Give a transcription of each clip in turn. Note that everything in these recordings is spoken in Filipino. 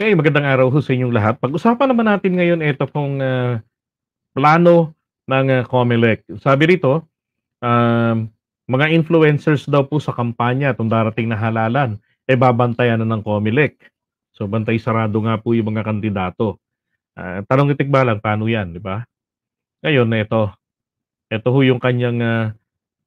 Okay, magandang araw ho sa inyong lahat. Pag-usapan naman natin ngayon ito pong uh, plano ng uh, COMELEC. Sabi rito, uh, mga influencers daw po sa kampanya itong darating na halalan, eh babantayan na ng COMELEC. So bantay sarado nga po yung mga kandidato. Uh, tanong itigbalan, paano yan, di ba? Ngayon ito. Ito ho yung kanyang uh,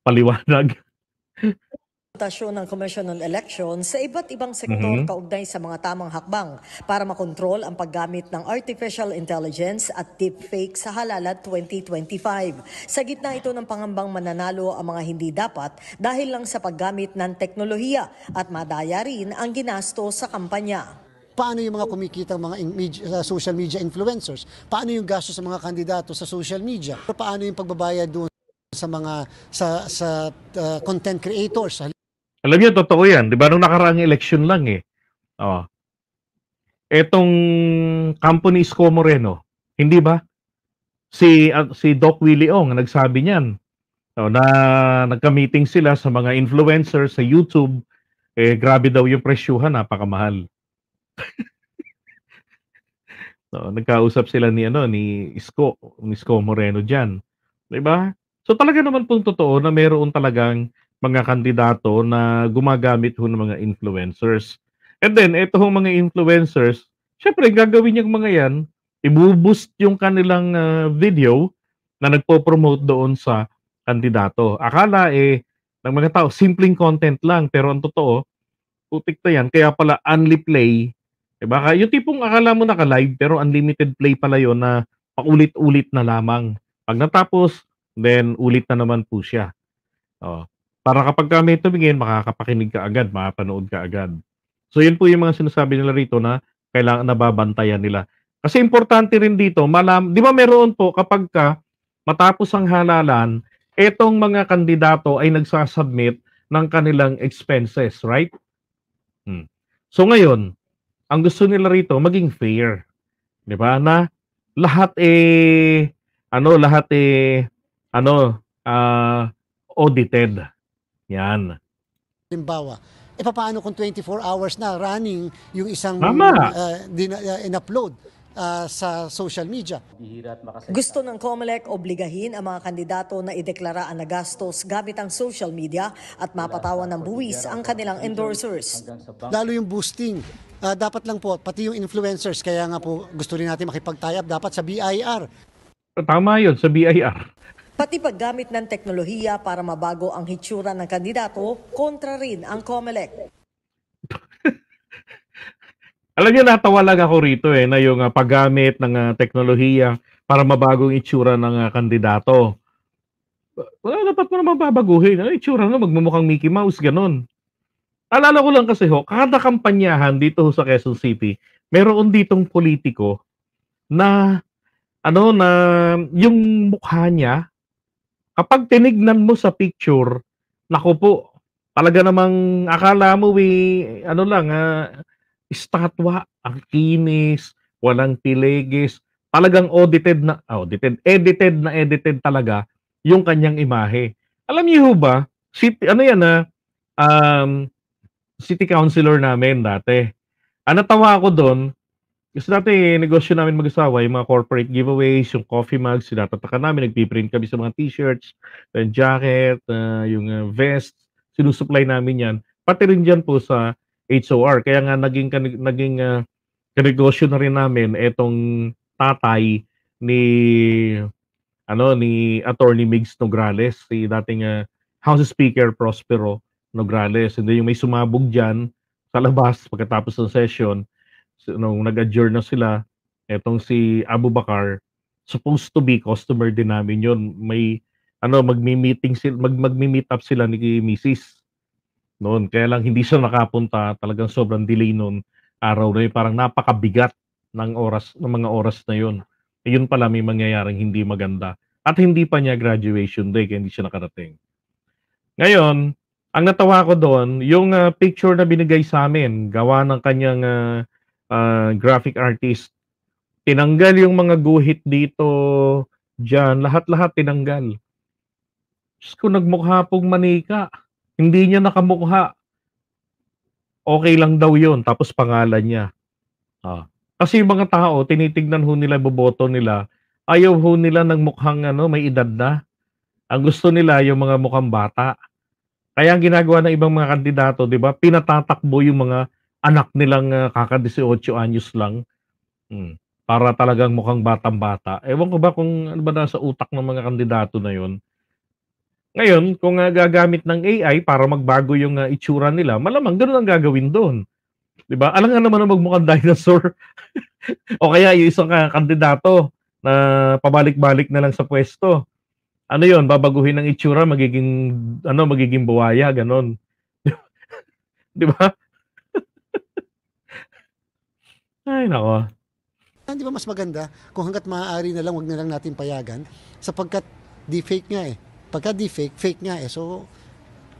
paliwanag. Tasyon ng Commission on Elections sa iba't ibang sektor mm-hmm. kaugnay sa mga tamang hakbang para makontrol ang paggamit ng artificial intelligence at deepfake sa halalan 2025. Sa gitna ito ng pangambang mananalo ang mga hindi dapat dahil lang sa paggamit ng teknolohiya at madaya rin ang ginasto sa kampanya paano yung mga kumikita mga media, social media influencers, paano yung gasto sa mga kandidato sa social media, paano yung pagbabayad doon sa mga sa sa uh, content creators alam niyo, totoo yan. Di ba? Nung nakaraang election lang eh. Oh. Etong kampo ni Isko Moreno, hindi ba? Si, uh, si Doc Willie Ong, nagsabi niyan. Oh, na nagka-meeting sila sa mga influencers sa YouTube. Eh, grabe daw yung presyuhan, napakamahal. so, oh, nagkausap sila ni ano ni Isko, ni Isko Moreno diyan. 'Di ba? So talaga naman pong totoo na meron talagang mga kandidato na gumagamit ho ng mga influencers. And then, ito ho mga influencers, syempre, gagawin yung mga yan, ibuboost yung kanilang uh, video na nagpo-promote doon sa kandidato. Akala eh, ng mga tao, simpleng content lang, pero ang totoo, putik na yan. Kaya pala, only play. Diba? Yung tipong akala mo naka-live, pero unlimited play pala yon na paulit-ulit na lamang. Pag natapos, then ulit na naman po siya. Oh. Para kapag ka may tumingin, makakapakinig ka agad, makapanood ka agad. So yun po yung mga sinasabi nila rito na kailangan nababantayan nila. Kasi importante rin dito, malam, di ba meron po kapag ka matapos ang halalan, etong mga kandidato ay nagsasubmit ng kanilang expenses, right? Hmm. So ngayon, ang gusto nila rito maging fair. 'Di ba? Na lahat eh ano, lahat eh ano, uh, audited. Yan. Halimbawa, e eh, paano kung 24 hours na running yung isang ah, ah, in-upload uh, sa social media? Gusto ng COMELEC obligahin ang mga kandidato na ideklara ang nagastos gamit ang social media at mapatawan ng buwis ang kanilang endorsers. Lalo yung boosting. Uh, dapat lang po, pati yung influencers, kaya nga po gusto rin natin makipag-tie up dapat sa BIR. Tama yun, sa BIR. Pati paggamit ng teknolohiya para mabago ang hitsura ng kandidato, kontra rin ang COMELEC. Alam niyo, natawa lang ako rito eh, na yung uh, paggamit ng uh, teknolohiya para mabago ang itsura ng uh, kandidato. Wala, dapat mo naman babaguhin. Ano itsura na? Magmumukhang Mickey Mouse, ganun. Alala ko lang kasi ho, kada kampanyahan dito sa Quezon City, meron ditong politiko na ano na yung mukha niya kapag tinignan mo sa picture, nako po, talaga namang akala mo eh, ano lang, uh, estatwa, ang kinis, walang tilegis, talagang audited na, ah, audited, edited na edited talaga yung kanyang imahe. Alam niyo ba, si, ano yan na, ah, um, city councilor namin dati. Ah, natawa ako doon kasi dati, negosyo namin mag-asawa, yung mga corporate giveaways, yung coffee mugs, sinatatakan namin, nagpiprint kami sa mga t-shirts, yung jacket, uh, yung uh, vest, sinusupply namin yan. Pati rin dyan po sa HOR. Kaya nga naging, naging uh, kanegosyo na rin namin itong tatay ni ano ni attorney Migs Nograles, si dating uh, House Speaker Prospero Nograles. Hindi yung may sumabog diyan sa labas pagkatapos ng session, so, nung nag-adjourn na sila, etong si Abu Bakar, supposed to be customer din namin yon May, ano, magmi-meeting sila, mag, magmi-meet up sila ni Mrs. Noon, kaya lang hindi siya nakapunta, talagang sobrang delay noon araw na yun. Parang napakabigat ng oras, ng mga oras na yun. E yun pala may mangyayaring hindi maganda. At hindi pa niya graduation day, kaya hindi siya nakarating. Ngayon, ang natawa ko doon, yung uh, picture na binigay sa amin, gawa ng kanyang uh, uh, graphic artist. Tinanggal yung mga guhit dito, dyan, lahat-lahat tinanggal. Diyos ko, nagmukha pong manika. Hindi niya nakamukha. Okay lang daw yon Tapos pangalan niya. Ah. Kasi yung mga tao, tinitignan ho nila, boboto nila. Ayaw ho nila ng mukhang ano, may edad na. Ang gusto nila, yung mga mukhang bata. Kaya ang ginagawa ng ibang mga kandidato, di ba, pinatatakbo yung mga anak nilang uh, ah, kaka-18 anyos lang. Hmm. Para talagang mukhang batang-bata. Ewan ko ba kung ano ba nasa utak ng mga kandidato na yon. Ngayon, kung uh, gagamit ng AI para magbago yung uh, itsura nila, malamang ganun ang gagawin doon. 'Di ba? Alam nga naman na magmukhang dinosaur. o kaya yung isang uh, kandidato na pabalik-balik na lang sa pwesto. Ano 'yon, babaguhin ang itsura, magiging ano, magiging buwaya, ganun. 'Di ba? Ay, nako. Hindi ah, ba mas maganda kung hanggat maaari na lang wag na lang natin payagan sapagkat di fake nga eh. Pagka di fake, fake nga eh. So,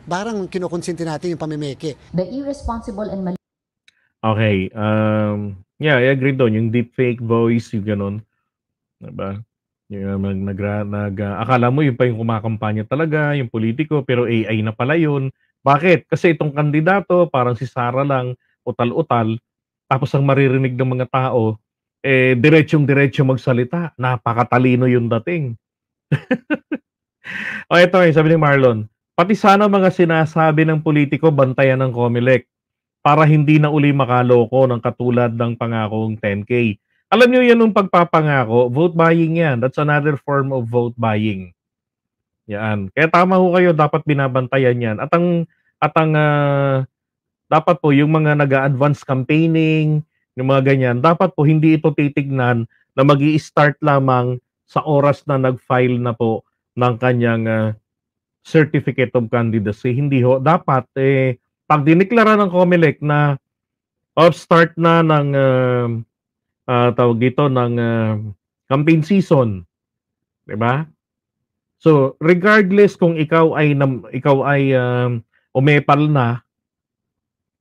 barang kinukonsente natin yung pamimeke. The irresponsible and mal- Okay, um, yeah, I agree doon. Yung deep fake voice, yung ganun. Diba? Yung uh, mag, nag, nag, uh, akala mo yun pa yung kumakampanya talaga, yung politiko, pero AI na pala yun. Bakit? Kasi itong kandidato, parang si Sara lang, utal-utal, tapos ang maririnig ng mga tao, eh, diretsong-diretso magsalita. Napakatalino yung dating. o oh, ito eh, sabi ni Marlon, pati sana mga sinasabi ng politiko bantayan ng COMELEC para hindi na uli makaloko ng katulad ng pangakong 10K. Alam niyo yan yung pagpapangako, vote buying yan. That's another form of vote buying. Yan. Kaya tama ho kayo, dapat binabantayan yan. At ang, at ang uh, dapat po yung mga nag-advance campaigning, yung mga ganyan, dapat po hindi ito titignan na mag start lamang sa oras na nag-file na po ng kanyang uh, certificate of candidacy. Hindi ho. Dapat, eh, pag diniklara ng COMELEC na off start na ng uh, uh, tawag dito ng uh, campaign season, 'di ba? So, regardless kung ikaw ay nam, ikaw ay um, umepal na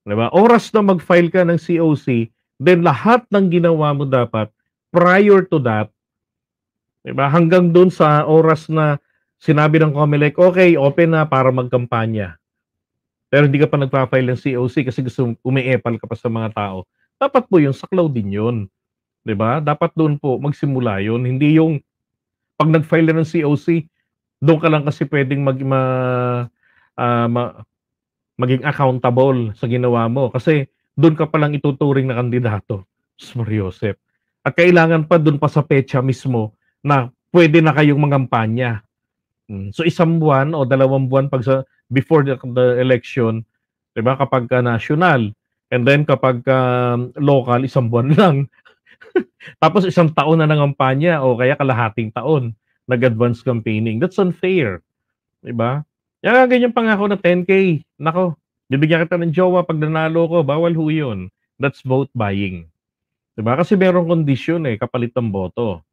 Diba? Oras na mag-file ka ng COC, then lahat ng ginawa mo dapat prior to that, diba? hanggang doon sa oras na sinabi ng COMELEC, okay, open na para magkampanya. Pero hindi ka pa nagpa-file ng COC kasi gusto umi umiepal ka pa sa mga tao. Dapat po yung cloud din yun. 'di ba? Dapat doon po magsimula 'yon, hindi yung pag nag-file na ng COC, doon ka lang kasi pwedeng mag ma, uh, ma maging accountable sa ginawa mo kasi doon ka palang ituturing na kandidato, Mr. Joseph. At kailangan pa doon pa sa pecha mismo na pwede na kayong mangampanya. Hmm. So isang buwan o dalawang buwan pag sa before the, the election, 'di ba kapag ka national and then kapag uh, local isang buwan lang. Tapos isang taon na nangampanya o kaya kalahating taon nag-advance campaigning. That's unfair. 'Di ba? Yan ang ganyan pangako na 10K. Nako, bibigyan kita ng jowa pag nanalo ko. Bawal ho yun. That's vote buying. Diba? Kasi merong kondisyon eh, kapalit ng boto.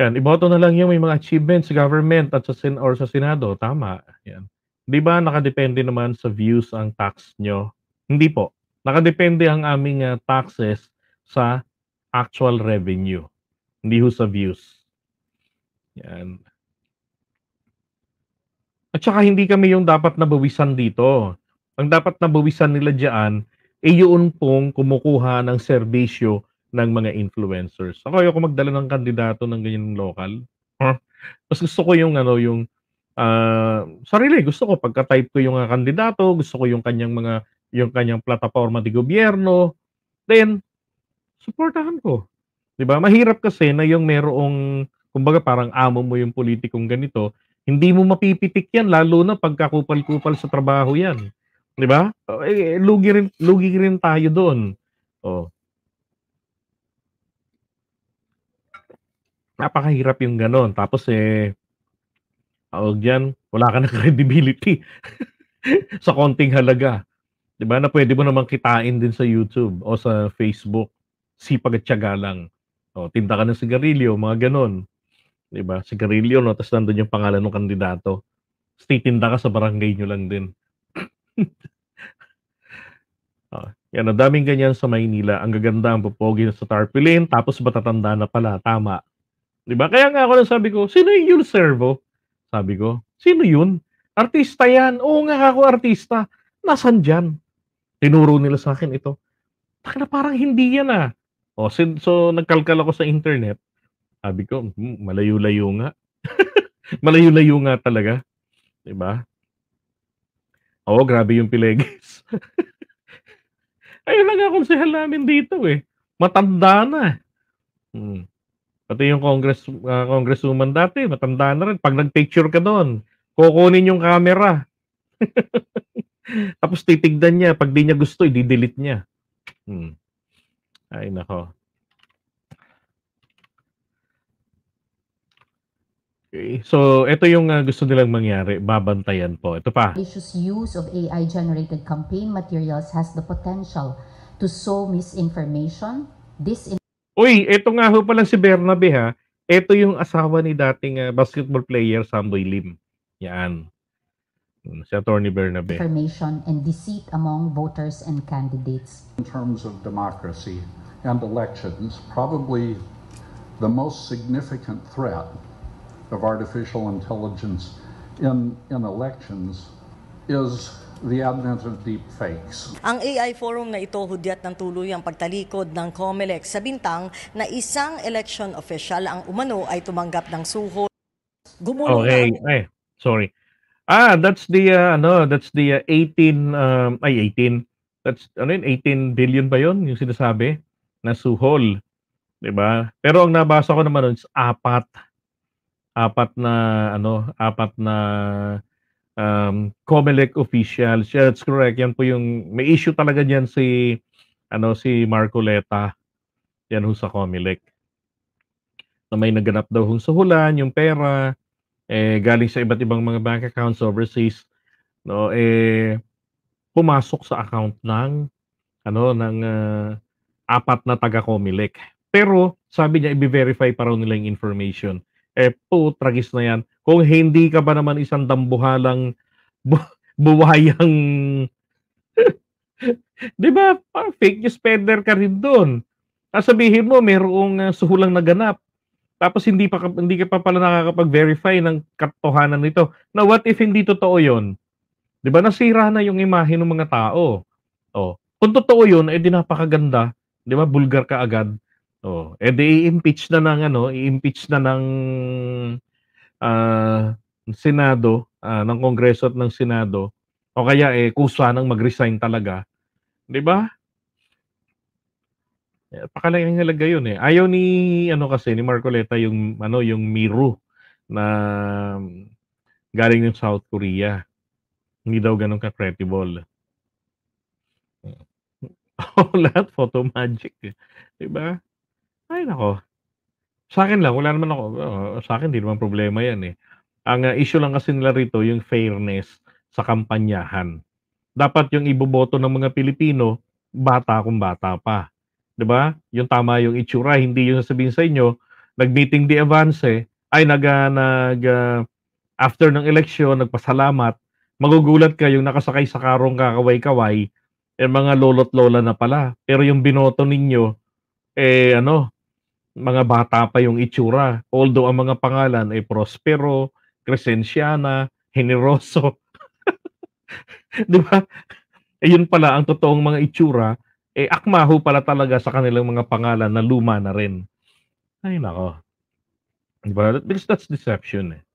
Yan, iboto na lang yung may mga achievements sa government at sa sen or sa Senado. Tama. Yan. Di ba nakadepende naman sa views ang tax nyo? Hindi po. Nakadepende ang aming uh, taxes sa actual revenue. Hindi ho sa views. Yan. At saka hindi kami yung dapat nabawisan dito. Ang dapat nabawisan nila diyan ay eh yun pong kumukuha ng serbisyo ng mga influencers. Ako ayoko magdala ng kandidato ng ganyan local. Huh? Mas gusto ko yung ano yung uh, sarili, gusto ko pagka-type ko yung uh, kandidato, gusto ko yung kanyang mga yung kanyang plataforma de gobyerno. Then suportahan ko. 'Di ba? Mahirap kasi na yung merong kumbaga parang amo mo yung politikong ganito, hindi mo mapipitik yan, lalo na pagkakupal-kupal sa trabaho yan. Di ba? Oh, eh, eh, lugi, rin, lugi rin tayo doon. Oh. Napakahirap yung ganon. Tapos eh, tawag yan, wala ka na credibility sa konting halaga. Di ba? Na pwede mo namang kitain din sa YouTube o sa Facebook. Sipag at tiyaga lang. O, oh, tinta ka ng sigarilyo, mga ganon. 'di ba? Sigarilyo no, tapos nandun yung pangalan ng kandidato. Titinda ka sa barangay nyo lang din. ah, yan, ang daming ganyan sa Maynila. Ang gaganda, ang pupogi sa tarpaulin, tapos matatanda na pala. Tama. 'Di ba? Kaya nga ako lang sabi ko, sino yung Yul Servo? Sabi ko, sino yun? Artista yan. Oo nga ako, artista. Nasaan dyan? Tinuro nila sa akin ito. Tak parang hindi yan ah. O, oh, so, so nagkalkal ako sa internet sabi ko, hmm, malayo-layo nga. malayo-layo nga talaga. Diba? Oo, oh, grabe yung Pileges. Ayun lang nga konsehal namin dito eh. Matanda na. Hmm. Pati yung congress, uh, congresswoman dati, matanda na rin. Pag nagpicture ka doon, kukunin yung camera. Tapos titigdan niya. Pag di niya gusto, i-delete niya. Hmm. Ay, nako. Okay. So, ito yung uh, gusto nilang mangyari, babantayan po. Ito pa. Malicious use of AI-generated campaign materials has the potential to sow misinformation, disin... Uy, ito nga ho pala si Bernabe ha. Ito yung asawa ni dating uh, basketball player Samboy Lim. Yan. Hmm, si Attorney Bernabe. Information and deceit among voters and candidates. In terms of democracy and elections, probably the most significant threat of artificial intelligence in, in elections is the advent of deep fakes. Ang AI forum na ito hudyat ng tuloy tuluyang pagtalikod ng COMELEC sa bintang na isang election official ang umano ay tumanggap ng suho. Gumulong okay, na... eh, sorry. Ah, that's the uh, ano, that's the uh, 18 um, ay 18. That's ano yun, 18 billion ba 'yon yung sinasabi na suhol, 'di ba? Pero ang nabasa ko naman noon is apat apat na ano, apat na um, COMELEC official. That's correct. Yan po yung may issue talaga diyan si ano si Marcoleta. Yan ho sa COMELEC. Na may naganap daw hong suhulan, yung pera eh galing sa iba't ibang mga bank accounts overseas no eh pumasok sa account ng ano ng uh, apat na taga COMELEC. Pero sabi niya i-verify pa raw nila yung information eh po, tragis na yan. Kung hindi ka ba naman isang dambuhalang bu- buwayang, di ba, parang fake news peddler ka rin doon. Sasabihin mo, mayroong uh, ah, suhulang naganap. Tapos hindi pa hindi ka pa pala nakakapag-verify ng katotohanan nito. Now what if hindi totoo 'yon? 'Di ba nasira na yung imahe ng mga tao? Oh, kung totoo 'yon, eh dinapakaganda, 'di ba? Bulgar ka agad. Oh, eh di impeach na ng ano, i-impeach na ng uh, Senado, uh, ng Kongreso at ng Senado. O kaya eh kusa nang mag-resign talaga. 'Di ba? Eh, Pakalaking halaga 'yun eh. Ayaw ni ano kasi ni Marcoleta yung ano yung Miru na um, galing ng South Korea. Hindi daw ganun ka-credible. Oh, lahat photo magic. Eh. 'Di ba? Ay nako. akin lang wala naman ako Sa akin, hindi naman problema 'yan, eh. Ang, ah, issue lang kasi nila rito yung fairness sa kampanyahan. Dapat yung iboboto ng mga Pilipino, bata kung bata pa, 'di ba? Yung tama yung itsura, hindi yung sasabihin sa inyo, nag-meeting de avance, ay nag, ah, nag, ah, after ng eleksyon nagpasalamat, magugulat ka yung nakasakay sa karong kakaway-kaway, eh, mga lolo't lola na pala. Pero yung binoto ninyo, eh, ano mga bata pa yung itsura. Although ang mga pangalan ay Prospero, Crescenciana, Generoso. 'Di ba? Ayun pala ang totoong mga itsura, eh akmaho pala talaga sa kanilang mga pangalan na luma na rin. Ay nako. 'Di ba? Because that's deception eh.